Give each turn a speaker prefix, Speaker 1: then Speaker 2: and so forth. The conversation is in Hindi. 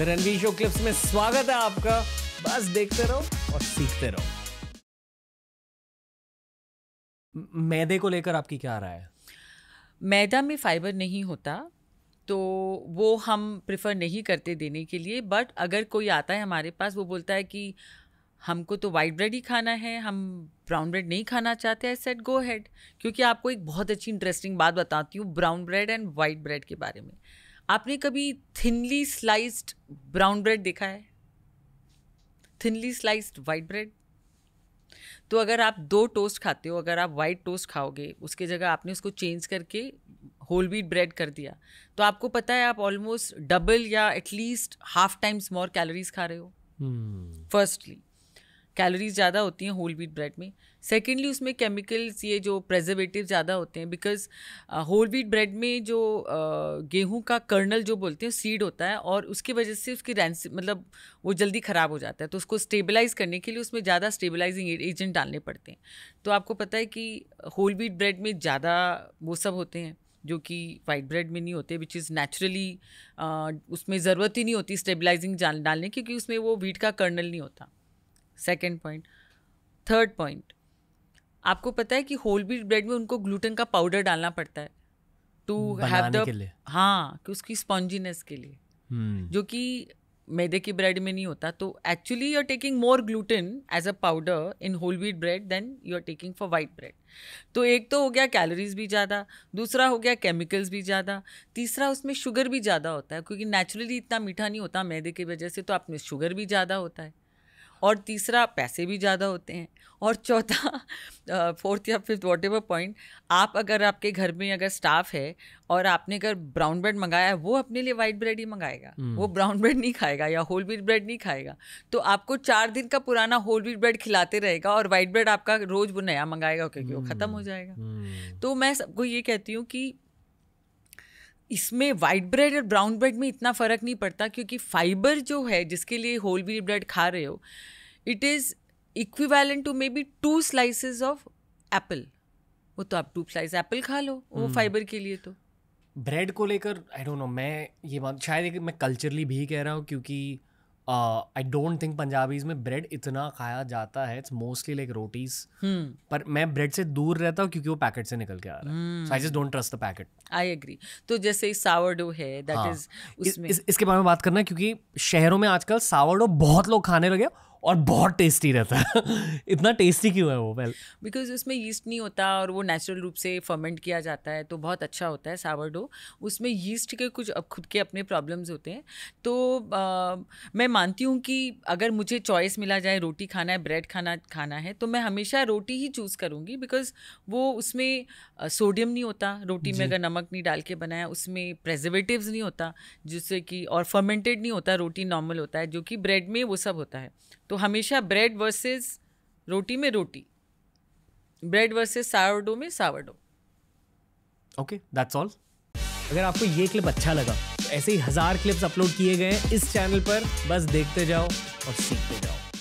Speaker 1: रणवीर शो क्लिप्स में स्वागत है आपका बस देखते रहो और सीखते रहो मैदे को लेकर आपकी क्या राय है
Speaker 2: मैदा में फाइबर नहीं होता तो वो हम प्रिफर नहीं करते देने के लिए बट अगर कोई आता है हमारे पास वो बोलता है कि हमको तो वाइट ब्रेड ही खाना है हम ब्राउन ब्रेड नहीं खाना चाहते आई सेट गो हैड क्योंकि आपको एक बहुत अच्छी इंटरेस्टिंग बात बताती हूँ brown bread and white bread के बारे में आपने कभी थिनली स्लाइस्ड ब्राउन ब्रेड देखा है थिनली स्लाइस्ड वाइट ब्रेड तो अगर आप दो टोस्ट खाते हो अगर आप वाइट टोस्ट खाओगे उसके जगह आपने उसको चेंज करके होल व्हीट ब्रेड कर दिया तो आपको पता है आप ऑलमोस्ट डबल या at least half times more calories खा रहे हो फर्स्टली hmm. कैलोरीज ज़्यादा होती हैं होल व्हीट ब्रेड में सेकेंडली उसमें केमिकल्स ये जो प्रेजर्वेटिव ज़्यादा होते हैं बिकॉज होल व्हीट ब्रेड में जो uh, गेहूं का कर्नल जो बोलते हैं सीड होता है और उसकी वजह से उसकी रैंस मतलब वो जल्दी ख़राब हो जाता है तो उसको स्टेबलाइज़ करने के लिए उसमें ज़्यादा स्टेबलाइजिंग एजेंट डालने पड़ते हैं तो आपको पता है कि होल व्हीट ब्रेड में ज़्यादा वो सब होते हैं जो कि वाइट ब्रेड में नहीं होते विच इज़ नेचुरली उसमें ज़रूरत ही नहीं होती स्टेबलाइजिंग डालने क्योंकि उसमें वो व्हीट का कर्नल नहीं होता सेकेंड पॉइंट थर्ड पॉइंट आपको पता है कि होल व्हीट ब्रेड में उनको ग्लूटेन का पाउडर डालना पड़ता है टू हैव द हाँ कि उसकी स्पॉन्जीनेस के लिए hmm. जो कि मैदे के ब्रेड में नहीं होता तो actually you are taking more gluten as a powder in whole wheat bread then you are taking for white bread तो एक तो हो गया कैलोरीज भी ज़्यादा दूसरा हो गया केमिकल्स भी ज़्यादा तीसरा उसमें शुगर भी ज़्यादा होता है क्योंकि नेचुरली इतना मीठा नहीं होता मैदे की वजह से तो आप में शुगर भी ज़्यादा होता है और तीसरा पैसे भी ज़्यादा होते हैं और चौथा फोर्थ या फिफ्थ वॉट एवर पॉइंट आप अगर आपके घर में अगर स्टाफ है और आपने अगर ब्राउन ब्रेड मंगाया है वो अपने लिए वाइट ब्रेड ही मंगाएगा hmm. वो ब्राउन ब्रेड नहीं खाएगा या होल व्हीट ब्रेड नहीं खाएगा तो आपको चार दिन का पुराना होल व्हीट ब्रेड खिलाते रहेगा और वाइट ब्रेड आपका रोज़ वो नया मंगाएगा क्योंकि hmm. वो ख़त्म हो हम्म। जाएगा hmm. तो मैं सबको ये कहती हूँ कि इसमें वाइट ब्रेड और ब्राउन ब्रेड में इतना फ़र्क नहीं पड़ता क्योंकि फाइबर जो है जिसके लिए होल व्हीट ब्रेड खा रहे हो it is equivalent to maybe two slices of apple वो तो आप टू स्लाइस एप्पल खा लो वो फाइबर हम्म। के लिए तो
Speaker 1: ब्रेड को लेकर आई डोंट नो मैं ये बात शायद मैं कल्चरली भी कह रहा हूँ क्योंकि आई डोंट थिंक पंजाबीज में ब्रेड इतना खाया जाता है इट्स मोस्टली लाइक रोटीज पर मैं ब्रेड से दूर रहता हूँ क्योंकि वो पैकेट से निकल के आ रहा है so I just don't trust the packet
Speaker 2: I agree तो जैसे सावरडो है दैट हाँ। इज उसमें इसके
Speaker 1: बारे में बात करना क्योंकि शहरों में आजकल सावरडो बहुत लोग खाने लगे और बहुत टेस्टी रहता है इतना टेस्टी क्यों है वो वेल
Speaker 2: बिकॉज उसमें यीस्ट नहीं होता और वो नेचुरल रूप से फर्मेंट किया जाता है तो बहुत अच्छा होता है सावरडो उसमें यीस्ट के कुछ अब खुद के अपने प्रॉब्लम्स होते हैं तो आ, मैं मानती हूँ कि अगर मुझे चॉइस मिला जाए रोटी खाना है ब्रेड खाना खाना है तो मैं हमेशा रोटी ही चूज़ करूँगी बिकॉज वो उसमें सोडियम नहीं होता रोटी में अगर नमक नहीं डाल के बनाया उसमें प्रेजर्वेटिव नहीं होता जिससे कि और फर्मेंटेड नहीं होता रोटी नॉर्मल होता है जो कि ब्रेड में वो सब होता है तो तो हमेशा ब्रेड वर्सेस रोटी में रोटी ब्रेड वर्सेस सावरडो में सावरडो
Speaker 1: ओके दैट्स ऑल अगर आपको ये क्लिप अच्छा लगा तो ऐसे ही हजार क्लिप्स अपलोड किए गए हैं इस चैनल पर बस देखते जाओ और सीखते जाओ